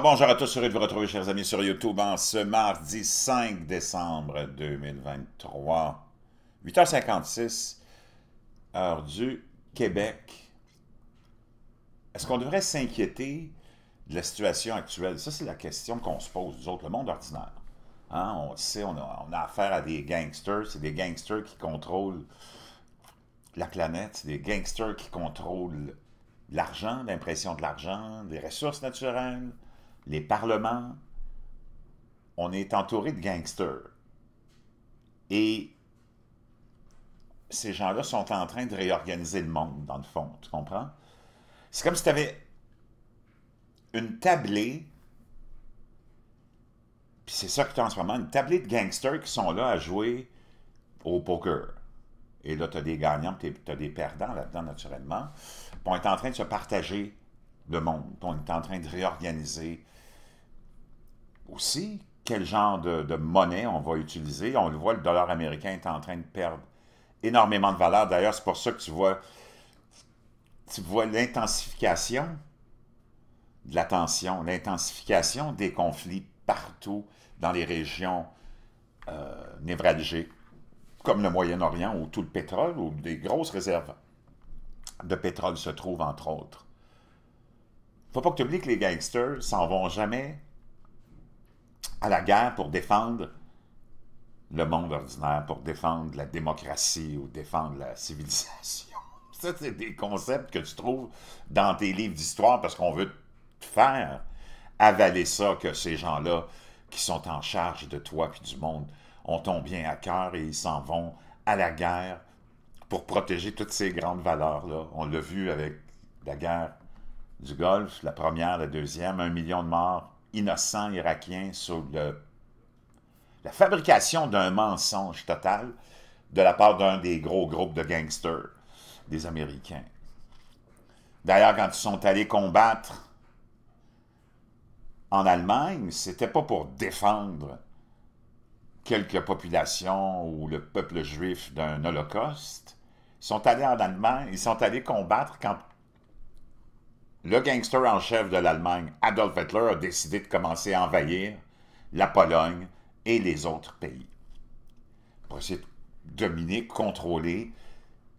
bonjour à tous, heureux de vous retrouver, chers amis, sur YouTube en ce mardi 5 décembre 2023, 8h56, heure du Québec. Est-ce qu'on devrait s'inquiéter de la situation actuelle? Ça, c'est la question qu'on se pose, nous autres, le monde ordinaire. Hein, on sait, on a, on a affaire à des gangsters, c'est des gangsters qui contrôlent la planète, c'est des gangsters qui contrôlent l'argent, l'impression de l'argent, des ressources naturelles, les parlements, on est entouré de gangsters. Et ces gens-là sont en train de réorganiser le monde, dans le fond, tu comprends? C'est comme si tu avais une tablée, puis c'est ça que tu as en ce moment, une tablée de gangsters qui sont là à jouer au poker. Et là, tu as des gagnants, tu as des perdants là-dedans, naturellement. Puis on est en train de se partager le monde, on est en train de réorganiser aussi quel genre de, monnaie on va utiliser. On le voit, le dollar américain est en train de perdre énormément de valeur. D'ailleurs, c'est pour ça que tu vois, tu vois l'intensification de la tension, l'intensification des conflits partout dans les régions euh, névralgiques, comme le Moyen-Orient, où tout le pétrole, ou des grosses réserves de pétrole se trouvent, entre autres. Il ne Faut pas que tu oublies que les gangsters s'en vont jamais à la guerre pour défendre le monde ordinaire, pour défendre la démocratie ou défendre la civilisation. Ça, c'est des concepts que tu trouves dans tes livres d'histoire parce qu'on veut te faire avaler ça, que ces gens-là qui sont en charge de toi puis du monde ont ton bien à cœur et ils s'en vont à la guerre pour protéger toutes ces grandes valeurs-là. On l'a vu avec la guerre du Golfe, la première, la deuxième, un million de morts innocent irakiens sur le, la fabrication d'un mensonge total de la part d'un des gros groupes de gangsters des Américains. D'ailleurs, quand ils sont allés combattre en Allemagne, c'était pas pour défendre quelques populations ou le peuple juif d'un holocauste. Ils sont allés en Allemagne, ils sont allés combattre quand, le gangster en chef de l'Allemagne, Adolf Hitler, a décidé de commencer à envahir la Pologne et les autres pays pour essayer de dominer, contrôler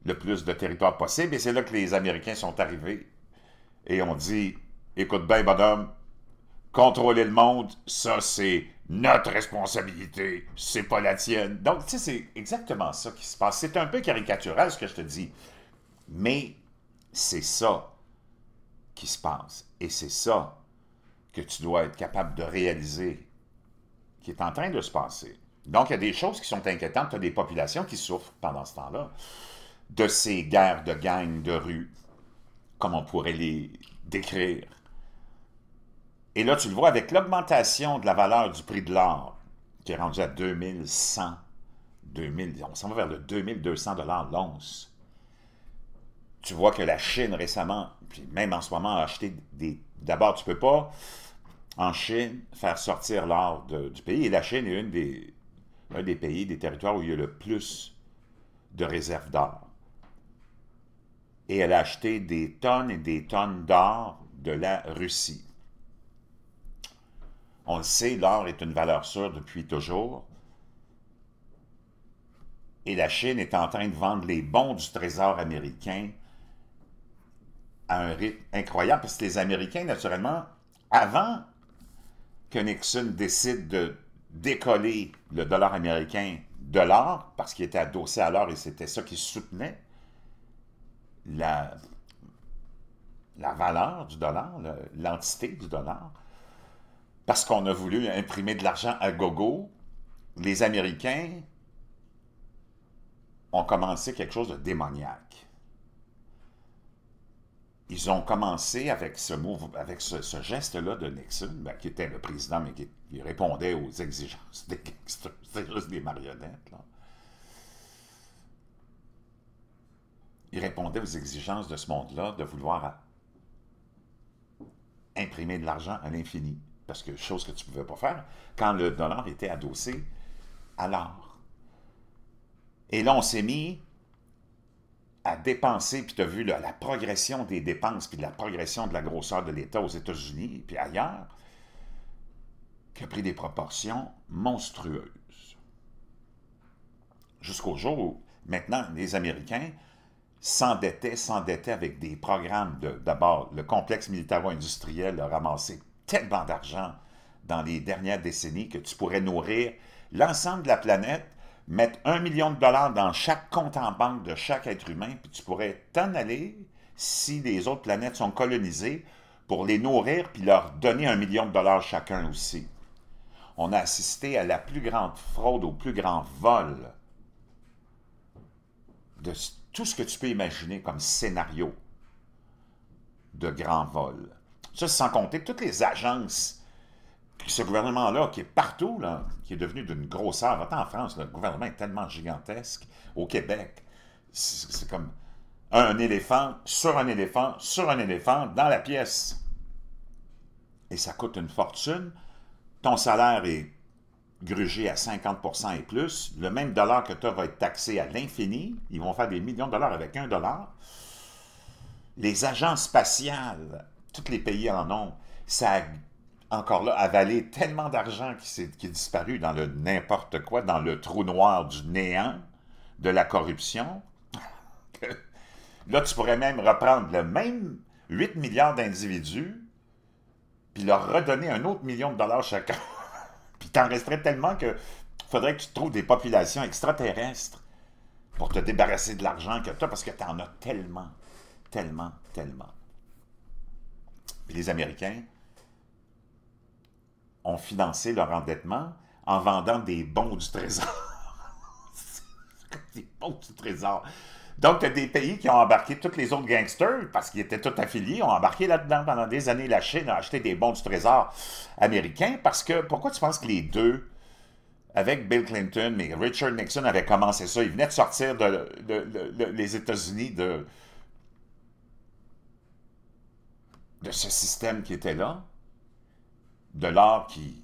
le plus de territoire possible. Et c'est là que les Américains sont arrivés et ont dit Écoute bien, bonhomme, contrôler le monde, ça c'est notre responsabilité, c'est pas la tienne. Donc, tu sais, c'est exactement ça qui se passe. C'est un peu caricatural ce que je te dis, mais c'est ça qui se passe. Et c'est ça que tu dois être capable de réaliser qui est en train de se passer. Donc, il y a des choses qui sont inquiétantes. Tu as des populations qui souffrent pendant ce temps-là de ces guerres de gangs de rue, comme on pourrait les décrire. Et là, tu le vois avec l'augmentation de la valeur du prix de l'or, qui est rendu à 2100, 2000, on s'en va vers le 2200 l'once tu vois que la Chine récemment, même en ce moment, a acheté des. D'abord, tu ne peux pas, en Chine, faire sortir l'or du pays. Et la Chine est une des, un des pays, des territoires où il y a le plus de réserves d'or. Et elle a acheté des tonnes et des tonnes d'or de la Russie. On le sait, l'or est une valeur sûre depuis toujours. Et la Chine est en train de vendre les bons du trésor américain à un rythme incroyable parce que les Américains, naturellement, avant que Nixon décide de décoller le dollar américain de l'or, parce qu'il était adossé à l'or et c'était ça qui soutenait la, la valeur du dollar, l'entité du dollar, parce qu'on a voulu imprimer de l'argent à gogo, les Américains ont commencé quelque chose de démoniaque ils ont commencé avec ce, geste-là de Nixon, ben, qui était le président, mais qui, répondait aux exigences des gangsters. juste des marionnettes. Il répondait aux exigences de ce monde-là de vouloir imprimer de l'argent à l'infini. Parce que chose que tu ne pouvais pas faire quand le dollar était adossé à l'or. Et là, on s'est mis à dépenser, puis tu as vu la progression des dépenses, puis la progression de la grosseur de l'État aux États-Unis, puis ailleurs, qui a pris des proportions monstrueuses. Jusqu'au jour où, maintenant, les Américains s'endettaient, s'endettaient avec des programmes de... D'abord, le complexe militaro-industriel a ramassé tellement d'argent dans les dernières décennies que tu pourrais nourrir l'ensemble de la planète mettre un million de dollars dans chaque compte en banque de chaque être humain, puis tu pourrais t'en aller si les autres planètes sont colonisées pour les nourrir puis leur donner un million de dollars chacun aussi. On a assisté à la plus grande fraude, au plus grand vol de tout ce que tu peux imaginer comme scénario de grand vol. Ça, sans compter toutes les agences ce gouvernement-là, qui est partout, là, qui est devenu d'une grosseur, en France, le gouvernement est tellement gigantesque, au Québec, c'est comme un éléphant sur un éléphant sur un éléphant dans la pièce. Et ça coûte une fortune. Ton salaire est grugé à 50 et plus. Le même dollar que toi va être taxé à l'infini. Ils vont faire des millions de dollars avec un dollar. Les agences spatiales, tous les pays en ont. Ça encore là, avaler tellement d'argent qui, est, qui disparu dans le n'importe quoi, dans le trou noir du néant, de la corruption, que là, tu pourrais même reprendre le même 8 milliards d'individus, puis leur redonner un autre million de dollars chacun. puis t'en resterais tellement que faudrait que tu trouves des populations extraterrestres pour te débarrasser de l'argent que tu parce que tu en as tellement, tellement, tellement. Puis les Américains, ont financé leur endettement en vendant des bons du trésor. des bons du trésor. Donc, tu as des pays qui ont embarqué tous les autres gangsters, parce qu'ils étaient tous affiliés, ont embarqué là-dedans pendant des années. La Chine a acheté des bons du trésor américains parce que, pourquoi tu penses que les deux, avec Bill Clinton, mais Richard Nixon avait commencé ça, ils venaient de sortir des les États-Unis de, de ce système qui était là, de l'or qui,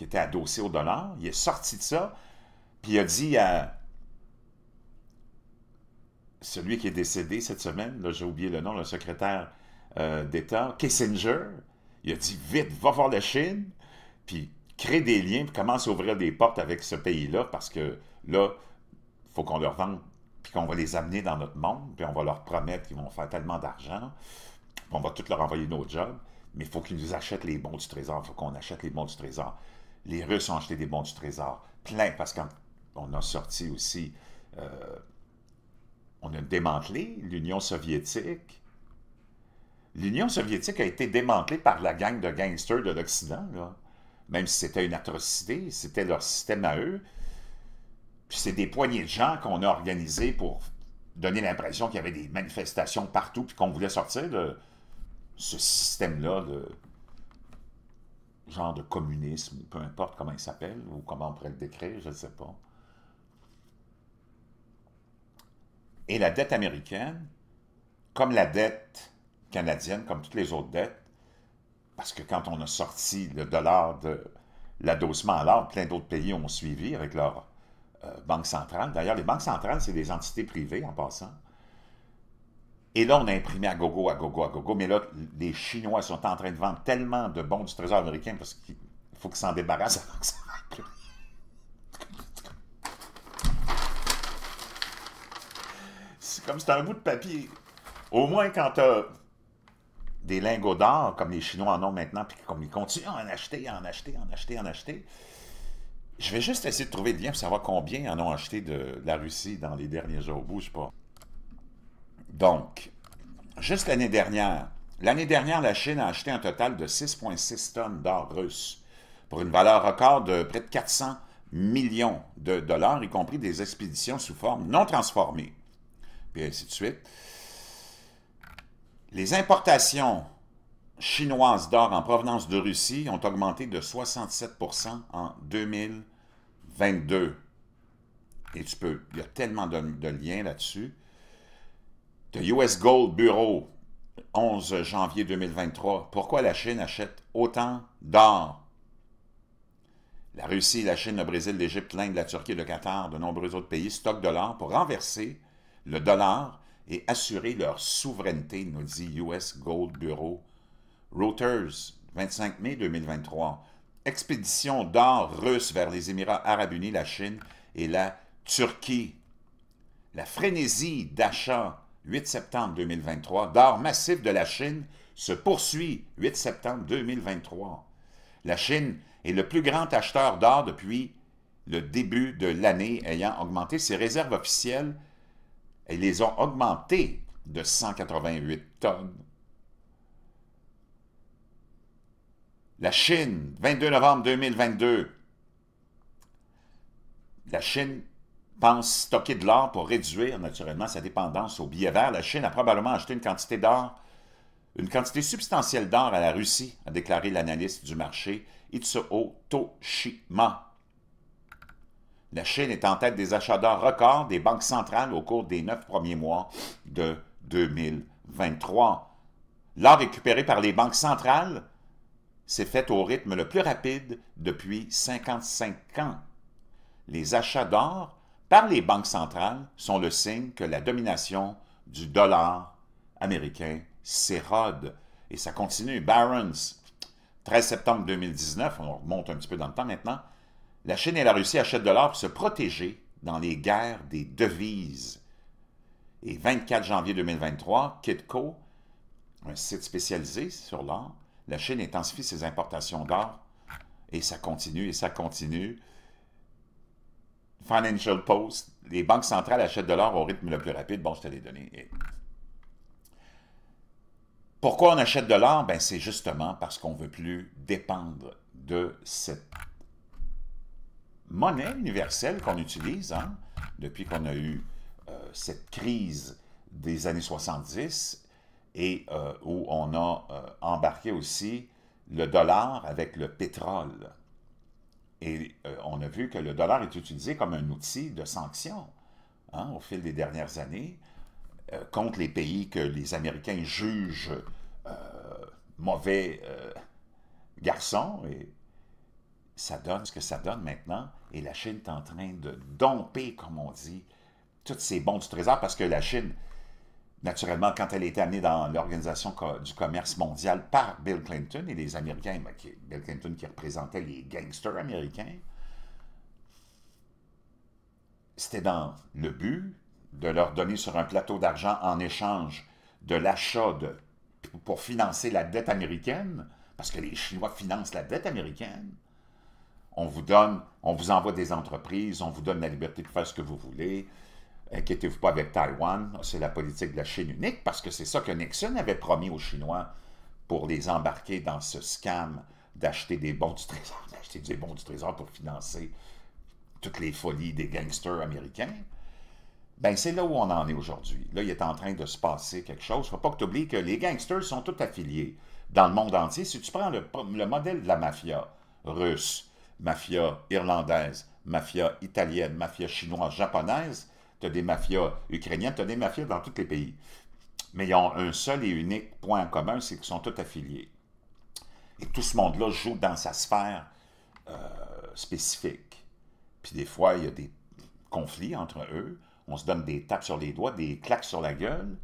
était adossé au dollar. Il est sorti de ça, puis il a dit à celui qui est décédé cette semaine, là j'ai oublié le nom, le secrétaire euh, d'État, Kissinger, il a dit vite, va voir la Chine, puis crée des liens, puis commence à ouvrir des portes avec ce pays-là, parce que là, il faut qu'on leur vende, puis qu'on va les amener dans notre monde, puis on va leur promettre qu'ils vont faire tellement d'argent, on va tout leur envoyer nos jobs mais il faut qu'ils nous achètent les bons du trésor, il faut qu'on achète les bons du trésor. Les Russes ont acheté des bons du trésor, plein, parce qu'on a sorti aussi, euh, on a démantelé l'Union soviétique. L'Union soviétique a été démantelée par la gang de gangsters de l'Occident, là même si c'était une atrocité, c'était leur système à eux. Puis c'est des poignées de gens qu'on a organisé pour donner l'impression qu'il y avait des manifestations partout, puis qu'on voulait sortir de, ce système-là de genre de communisme, peu importe comment il s'appelle, ou comment on pourrait le décrire, je ne sais pas. Et la dette américaine, comme la dette canadienne, comme toutes les autres dettes, parce que quand on a sorti le dollar de l'adossement à l'or, plein d'autres pays ont suivi avec leur euh, banque centrale. D'ailleurs, les banques centrales, c'est des entités privées en passant. Et là, on a imprimé à gogo, à gogo, à gogo. Mais là, les Chinois sont en train de vendre tellement de bons du trésor américain parce qu'il faut qu'ils s'en débarrassent avant que ça C'est comme c'est un bout de papier. Au moins, quand tu as des lingots d'or, comme les Chinois en ont maintenant, puis comme ils continuent à en acheter, à en acheter, à en acheter, à en acheter, je vais juste essayer de trouver le lien pour savoir combien en ont acheté de, la Russie dans les derniers jours. Bouge pas. Donc, juste l'année dernière, l'année dernière, la Chine a acheté un total de 6,6 tonnes d'or russe pour une valeur record de près de 400 millions de dollars, y compris des expéditions sous forme non transformée, puis ainsi de suite. Les importations chinoises d'or en provenance de Russie ont augmenté de 67 en 2022. Et tu peux, il y a tellement de liens là-dessus. The US Gold Bureau, 11 janvier 2023. Pourquoi la Chine achète autant d'or? La Russie, la Chine, le Brésil, l'Égypte, l'Inde, la Turquie, le Qatar, de nombreux autres pays stockent de l'or pour renverser le dollar et assurer leur souveraineté, nous dit US Gold Bureau. Reuters, 25 mai 2023. Expédition d'or russe vers les Émirats arabes unis, la Chine et la Turquie. La frénésie d'achat 8 septembre 2023. D'or massif de la Chine se poursuit 8 septembre 2023. La Chine est le plus grand acheteur d'or depuis le début de l'année, ayant augmenté ses réserves officielles. Elles les ont augmentées de 188 tonnes. La Chine, 22 novembre 2022. La Chine pense stocker de l'or pour réduire naturellement sa dépendance au billet vert. La Chine a probablement acheté une quantité d'or, une quantité substantielle d'or à la Russie, a déclaré l'analyste du marché Itsuo Toshima. La Chine est en tête des achats d'or records des banques centrales au cours des neuf premiers mois de 2023. L'or récupéré par les banques centrales s'est fait au rythme le plus rapide depuis 55 ans. Les achats d'or par les banques centrales sont le signe que la domination du dollar américain s'érode. Et ça continue. Barron's, 13 septembre 2019, on remonte un petit peu dans le temps maintenant, la Chine et la Russie achètent de l'or pour se protéger dans les guerres des devises. Et 24 janvier 2023, Kitco, un site spécialisé sur l'or, la Chine intensifie ses importations d'or et ça continue et ça continue. Financial Post, les banques centrales achètent de l'or au rythme le plus rapide. Bon, je te les donne. Pourquoi on achète de l'or? Ben, c'est justement parce qu'on ne veut plus dépendre de cette monnaie universelle qu'on utilise hein, depuis qu'on a eu euh, cette crise des années 70 et euh, où on a euh, embarqué aussi le dollar avec le pétrole. Et euh, on a vu que le dollar est utilisé comme un outil de sanction hein, au fil des dernières années euh, contre les pays que les Américains jugent euh, mauvais garçons. Et ça donne ce que ça donne maintenant. Et la Chine est en train de domper, comme on dit, toutes ces bons du trésor parce que la Chine naturellement, quand elle a été amenée dans l'Organisation du commerce mondial par Bill Clinton et les Américains, ben, Bill Clinton qui représentait les gangsters américains, c'était dans le but de leur donner sur un plateau d'argent en échange de l'achat pour financer la dette américaine, parce que les Chinois financent la dette américaine. On vous donne, on vous envoie des entreprises, on vous donne la liberté de faire ce que vous voulez, inquiétez-vous pas avec Taïwan, c'est la politique de la Chine unique, parce que c'est ça que Nixon avait promis aux Chinois pour les embarquer dans ce scam d'acheter des bons du trésor, d'acheter des bons du trésor pour financer toutes les folies des gangsters américains. Ben, c'est là où on en est aujourd'hui. Là, il est en train de se passer quelque chose. Il ne faut pas que tu oublies que les gangsters sont tous affiliés dans le monde entier. Si tu prends le modèle de la mafia russe, mafia irlandaise, mafia italienne, mafia chinoise, japonaise, tu as des mafias ukrainiennes, tu as des mafias dans tous les pays. Mais ils ont un seul et unique point en commun, c'est qu'ils sont tous affiliés. Et tout ce monde-là joue dans sa sphère euh, spécifique. Puis des fois, il y a des conflits entre eux. On se donne des tapes sur les doigts, des claques sur la gueule.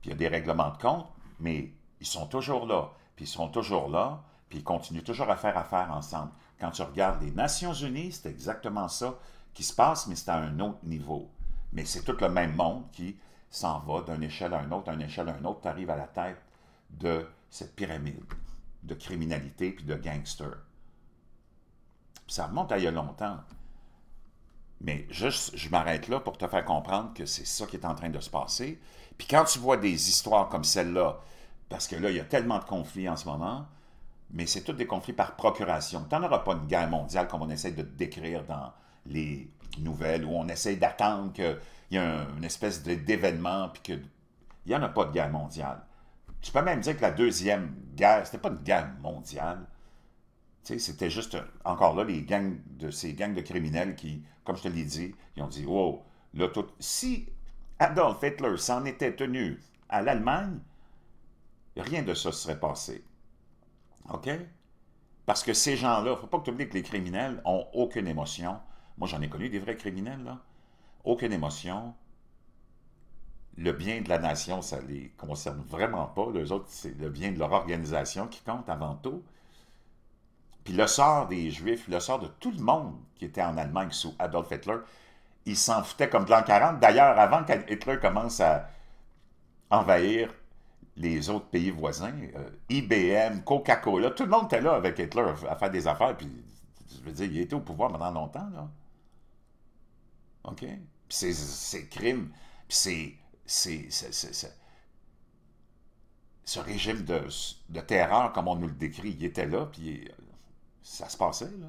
Puis il y a des règlements de compte, mais ils sont toujours là. Puis ils sont toujours là, puis ils continuent toujours à faire affaire ensemble. Quand tu regardes les Nations Unies, c'est exactement ça qui se passe, mais c'est à un autre niveau. Mais c'est tout le même monde qui s'en va d'une échelle à une autre, d'une échelle à une autre. Tu arrives à la tête de cette pyramide de criminalité puis de gangsters. ça remonte à il y a longtemps. Mais juste, je m'arrête là pour te faire comprendre que c'est ça qui est en train de se passer. Puis quand tu vois des histoires comme celle-là, parce que là, il y a tellement de conflits en ce moment, mais c'est tous des conflits par procuration. Tu n'en auras pas une guerre mondiale comme on essaie de te décrire dans les nouvelles, où on essaie d'attendre qu'il y ait une espèce d'événement, puis qu'il n'y en a pas de guerre mondiale. Tu peux même dire que la Deuxième Guerre, n'était pas une guerre mondiale. C'était juste, euh, encore là, les gangs de, ces gangs de criminels qui, comme je te l'ai dit, ils ont dit, wow, oh, là, Si Adolf Hitler s'en était tenu à l'Allemagne, rien de ça serait passé. OK? Parce que ces gens-là, il ne faut pas que tu oublies que les criminels n'ont aucune émotion, moi, j'en ai connu des vrais criminels, là. Aucune émotion. Le bien de la nation, ça ne les concerne vraiment pas. Les autres, c'est le bien de leur organisation qui compte avant tout. Puis le sort des Juifs, le sort de tout le monde qui était en Allemagne sous Adolf Hitler, ils s'en foutaient comme de l'an 40. D'ailleurs, avant qu'Hitler commence à envahir les autres pays voisins, euh, IBM, Coca-Cola, tout le monde était là avec Hitler à faire des affaires. Puis, je veux dire, il était au pouvoir pendant longtemps, là. OK? Puis ces, crimes, ce régime de, de, terreur, comme on nous le décrit, il était là, puis ça se passait, là.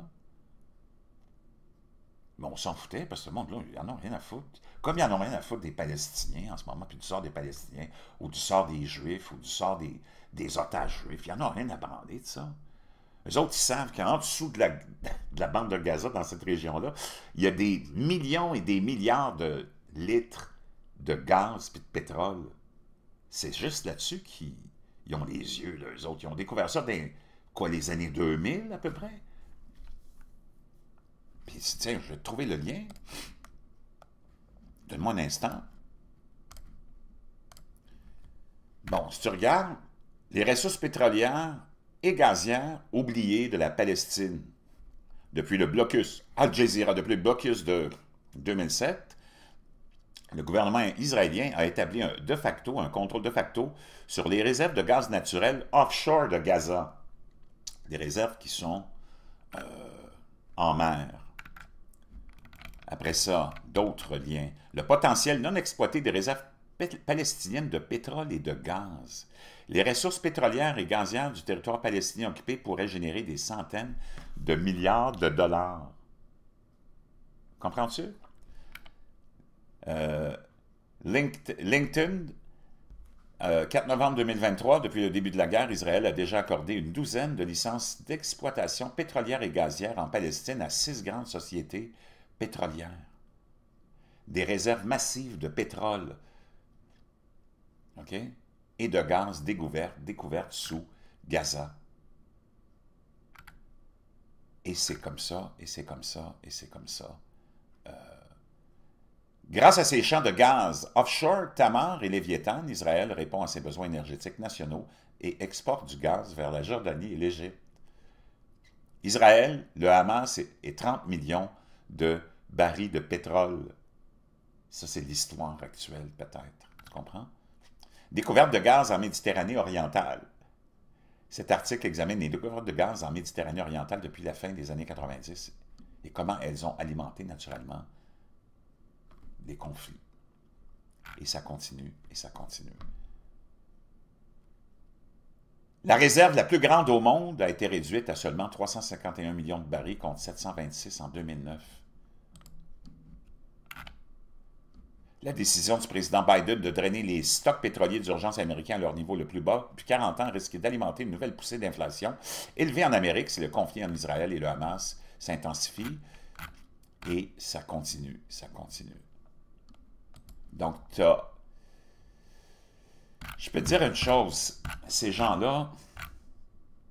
Mais on s'en foutait, parce que le monde, là, ils en a rien à foutre. Comme ils en a rien à foutre des Palestiniens en ce moment, puis du sort des Palestiniens, ou du sort des Juifs, ou du sort des, des otages juifs, ils en a rien à brander de ça. Les autres, ils savent qu'en dessous de la, bande de Gaza, dans cette région-là, il y a des millions et des milliards de litres de gaz et de pétrole. C'est juste là-dessus qu'ils ont les yeux, Les eux autres. Ils ont découvert ça dans quoi, les années 2000 à peu près. Puis, tiens, je vais trouver le lien. Donne-moi un instant. Bon, si tu regardes, les ressources pétrolières et gazières de la Palestine. Depuis le blocus, Al Jazeera, depuis le blocus de 2007, le gouvernement israélien a établi un, de facto, un contrôle de facto sur les réserves de gaz naturel offshore de Gaza. Des réserves qui sont euh, en mer. Après ça, d'autres liens. Le potentiel non exploité des réserves palestiniennes de pétrole et de gaz. Les ressources pétrolières et gazières du territoire palestinien occupé pourraient générer des centaines de milliards de dollars. Comprends-tu? Euh, LinkedIn, 4 euh, novembre 2023, depuis le début de la guerre, Israël a déjà accordé une douzaine de licences d'exploitation pétrolière et gazière en Palestine à six grandes sociétés pétrolières. Des réserves massives de pétrole. OK? et de gaz découvertes découverte sous Gaza. Et c'est comme ça, et c'est comme ça, et c'est comme ça. Euh, grâce à ces champs de gaz offshore, Tamar et Léviathan, Israël répond à ses besoins énergétiques nationaux et exporte du gaz vers la Jordanie et l'Égypte. Israël, le Hamas et 30 millions de barils de pétrole. Ça, c'est l'histoire actuelle, peut-être. Tu comprends? Découverte de gaz en Méditerranée orientale. Cet article examine les découvertes de gaz en Méditerranée orientale depuis la fin des années 90 et comment elles ont alimenté naturellement des conflits. Et ça continue, et ça continue. La réserve la plus grande au monde a été réduite à seulement 351 millions de barils contre 726 en 2009. La décision du président Biden de drainer les stocks pétroliers d'urgence américains à leur niveau le plus bas depuis 40 ans risque d'alimenter une nouvelle poussée d'inflation élevée en Amérique si le conflit en Israël et le Hamas s'intensifie. Et ça continue, ça continue. Donc, as... Je peux dire une chose, ces gens-là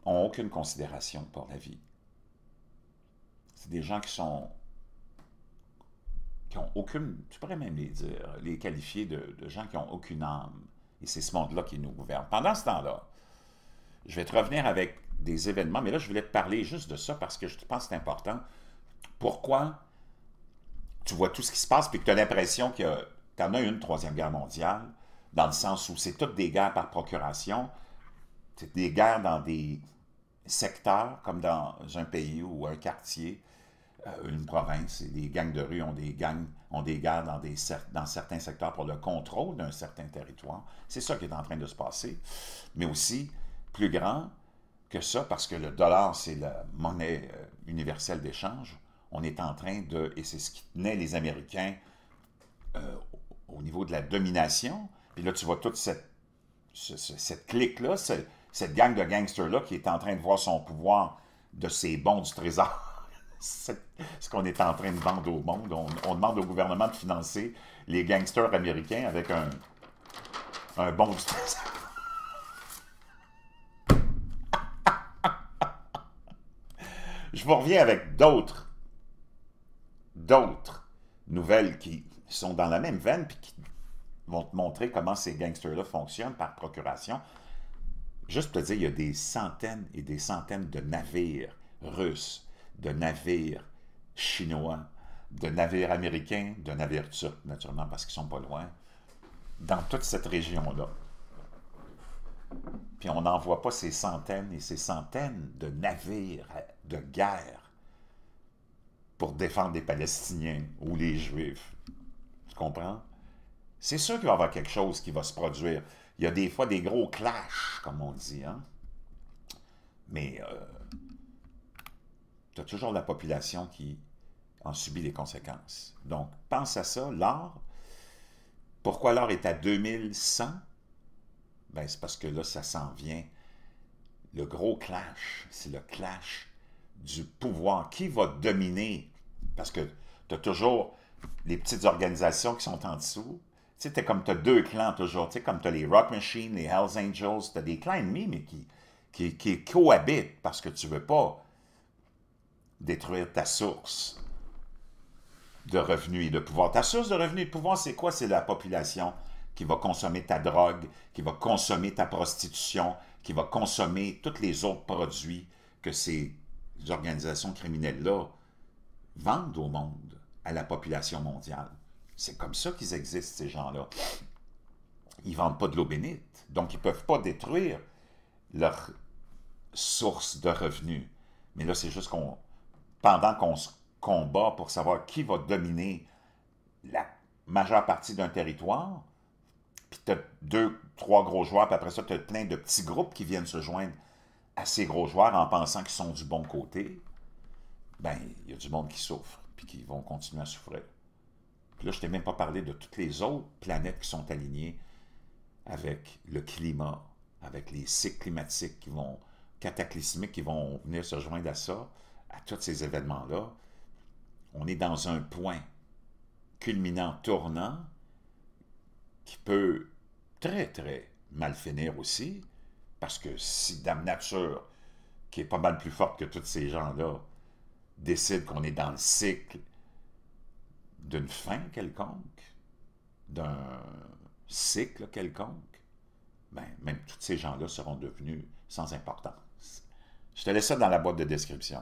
ont aucune considération pour la vie. C'est des gens qui sont qui ont aucune, tu pourrais même les dire, les qualifier de, gens qui n'ont aucune âme. Et c'est ce monde-là qui nous gouverne. Pendant ce temps-là, je vais te revenir avec des événements, mais là, je voulais te parler juste de ça parce que je pense que c'est important. Pourquoi tu vois tout ce qui se passe, puis que tu as l'impression que tu en as une troisième guerre mondiale, dans le sens où c'est toutes des guerres par procuration, c'est des guerres dans des secteurs, comme dans un pays ou un quartier, euh, une province et des gangs de rue ont des gangs, ont des gardes dans, des dans certains secteurs pour le contrôle d'un certain territoire. C'est ça qui est en train de se passer. Mais aussi, plus grand que ça, parce que le dollar, c'est la monnaie euh, universelle d'échange, on est en train de, et c'est ce qui tenait les Américains euh, au niveau de la domination, puis là, tu vois toute cette, cette clique-là, cette gang de gangsters-là qui est en train de voir son pouvoir de ses bons du trésor ce qu'on est en train de vendre au monde. On, demande au gouvernement de financer les gangsters américains avec un, un bon... Je vous reviens avec d'autres, d'autres nouvelles qui sont dans la même veine puis qui vont te montrer comment ces gangsters-là fonctionnent par procuration. Juste pour te dire, il y a des centaines et des centaines de navires russes de navires chinois, de navires américains, de navires turcs, naturellement, parce qu'ils sont pas loin, dans toute cette région-là. Puis on n'envoie pas ces centaines et ces centaines de navires de guerre pour défendre les Palestiniens ou les Juifs. Tu comprends? C'est sûr qu'il va y avoir quelque chose qui va se produire. Il y a des fois des gros clashs, comme on dit. Hein? Mais euh, tu as toujours la population qui en subit les conséquences. Donc, pense à ça. L'or, pourquoi l'or est à 2100? Ben, c'est parce que là, ça s'en vient. Le gros clash, c'est le clash du pouvoir. Qui va dominer? Parce que tu as toujours les petites organisations qui sont en dessous. Tu sais, comme tu as deux clans toujours. Tu sais, comme tu as les Rock Machines, les Hells Angels, tu as des clans ennemis, mais qui, qui, qui cohabitent parce que tu veux pas détruire ta source de revenus et de pouvoir. Ta source de revenus et de pouvoir, c'est quoi? C'est la population qui va consommer ta drogue, qui va consommer ta prostitution, qui va consommer tous les autres produits que ces organisations criminelles-là vendent au monde, à la population mondiale. C'est comme ça qu'ils existent, ces gens-là. Ils ne vendent pas de l'eau bénite, donc ils ne peuvent pas détruire leur source de revenus. Mais là, c'est juste qu'on pendant qu'on se combat pour savoir qui va dominer la majeure partie d'un territoire, puis tu as deux, trois gros joueurs, puis après ça, tu as plein de petits groupes qui viennent se joindre à ces gros joueurs en pensant qu'ils sont du bon côté, ben il y a du monde qui souffre, puis qui vont continuer à souffrir. Puis là, je t'ai même pas parlé de toutes les autres planètes qui sont alignées avec le climat, avec les cycles climatiques qui vont cataclysmiques qui vont venir se joindre à ça, à tous ces événements-là, on est dans un point culminant, tournant, qui peut très, très mal finir aussi, parce que si Dame Nature, qui est pas mal plus forte que tous ces gens-là, décide qu'on est dans le cycle d'une fin quelconque, d'un cycle quelconque, ben, même tous ces gens-là seront devenus sans importance. Je te laisse ça dans la boîte de description.